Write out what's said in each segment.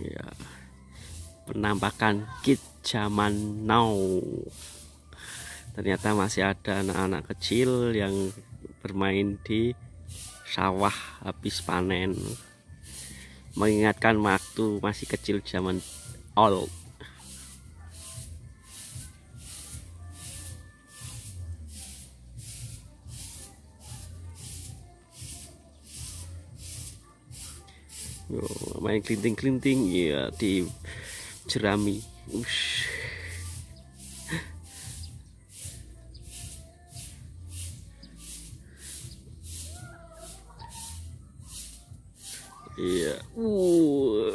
ya. penampakan kit zaman now ternyata masih ada anak-anak kecil yang bermain di sawah habis panen mengingatkan waktu masih kecil zaman old Yo, oh, main klinting klinting ya di jerami. Ush. Iya. Uh.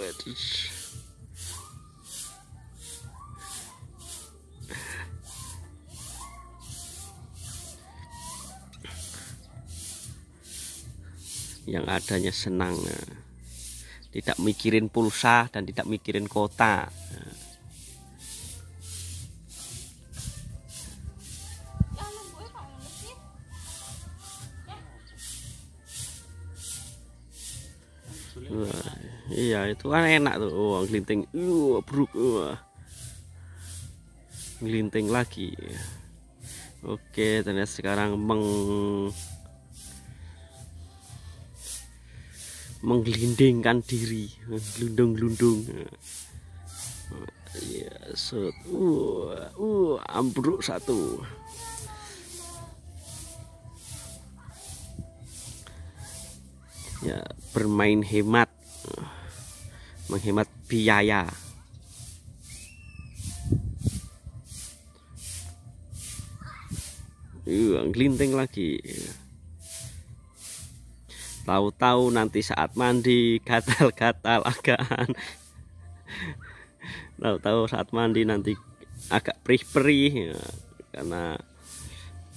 Yang adanya senang. Nah tidak mikirin pulsa dan tidak mikirin kota Wah, iya itu kan enak tuh oh, glinting uh bruk wah glinting lagi oke ternyata sekarang meng menggelindingkan diri gelundung-gelundung eh, ya set uh, uh ambruk satu ya bermain hemat menghemat biaya Iya, uh, gelinting lagi tahu-tahu nanti saat mandi gatal-gatal agak, tahu-tahu saat mandi nanti agak perih-perih ya, karena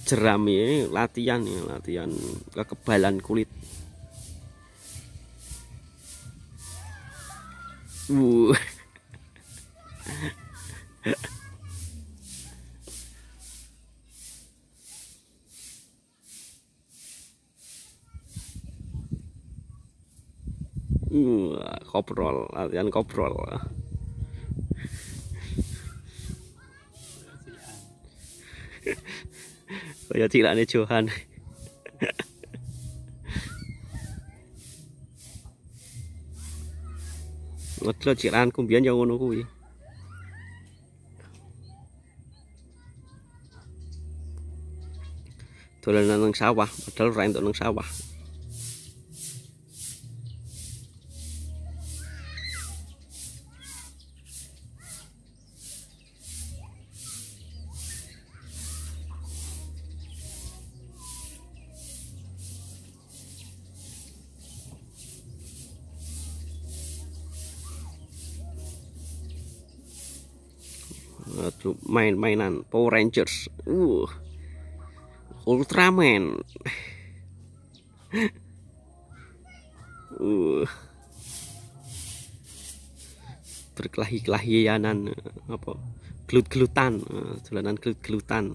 jerami ini latihan ya latihan kekebalan kulit uh uh, koprol latihan koprol bây giờ chị lại đi chùa hàn nó cho chị lan không biến nhau nó vui tôi lên nâng sao bà tôi lên tụi nâng sao satu main-mainan Power Rangers uh Ultraman uh berkelahi-kelahianan eh, apa gelut-gelutan uh, jalanan gelut-gelutan